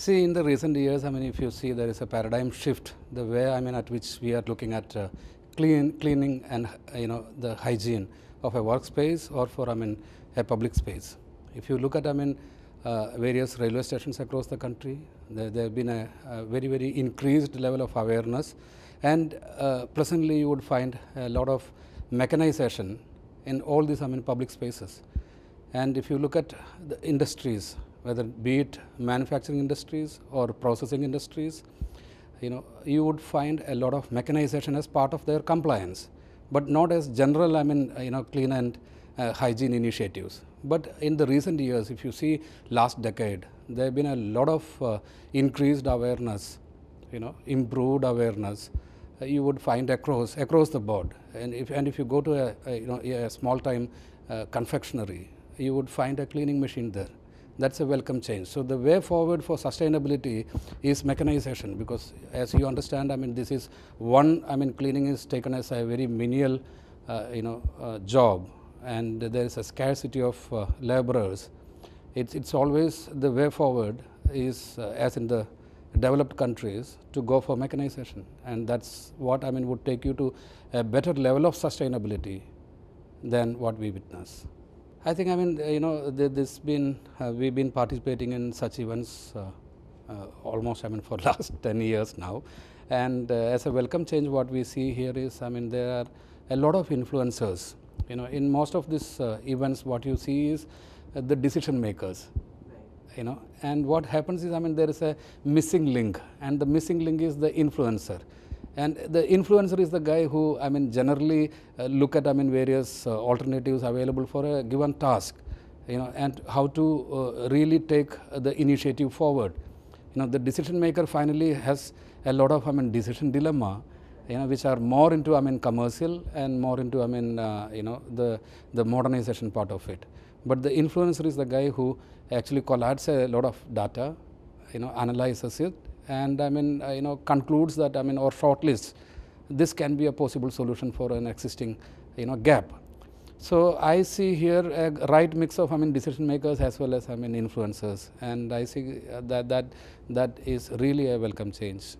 See, in the recent years, I mean, if you see, there is a paradigm shift, the way, I mean, at which we are looking at uh, clean, cleaning and, you know, the hygiene of a workspace or for, I mean, a public space. If you look at, I mean, uh, various railway stations across the country, there, there have been a, a, very, very increased level of awareness and uh, pleasantly you would find a lot of mechanization in all these, I mean, public spaces. And if you look at the industries, whether be it manufacturing industries or processing industries, you know, you would find a lot of mechanization as part of their compliance, but not as general, I mean, you know, clean and uh, hygiene initiatives. But in the recent years, if you see last decade, there have been a lot of uh, increased awareness, you know, improved awareness uh, you would find across across the board. And if and if you go to a, a you know a small time uh, confectionery, you would find a cleaning machine there that is a welcome change. So, the way forward for sustainability is mechanization because as you understand I mean this is one I mean cleaning is taken as a very menial uh, you know uh, job and there is a scarcity of uh, laborers. It's, it's always the way forward is uh, as in the developed countries to go for mechanization and that's what I mean would take you to a better level of sustainability than what we witness. I think I mean uh, you know this been uh, we've been participating in such events uh, almost I mean for last 10 years now and as a welcome change what we see here is I mean there are a lot of influencers you know in most of these events what you see is the decision makers you know and what happens is i mean there is a missing link and the missing link is the influencer and the influencer is the guy who, I mean, generally uh, look at, I mean, various uh, alternatives available for a given task, you know, and how to uh, really take the initiative forward. You know, the decision maker finally has a lot of, I mean, decision dilemma, you know, which are more into, I mean, commercial and more into, I mean, uh, you know, the, the modernization part of it. But the influencer is the guy who actually collates a lot of data, you know, analyzes it and I mean, uh, you know, concludes that I mean, or shortlists, this can be a possible solution for an existing, you know, gap. So I see here a right mix of I mean decision makers as well as I mean influencers, and I see uh, that that that is really a welcome change.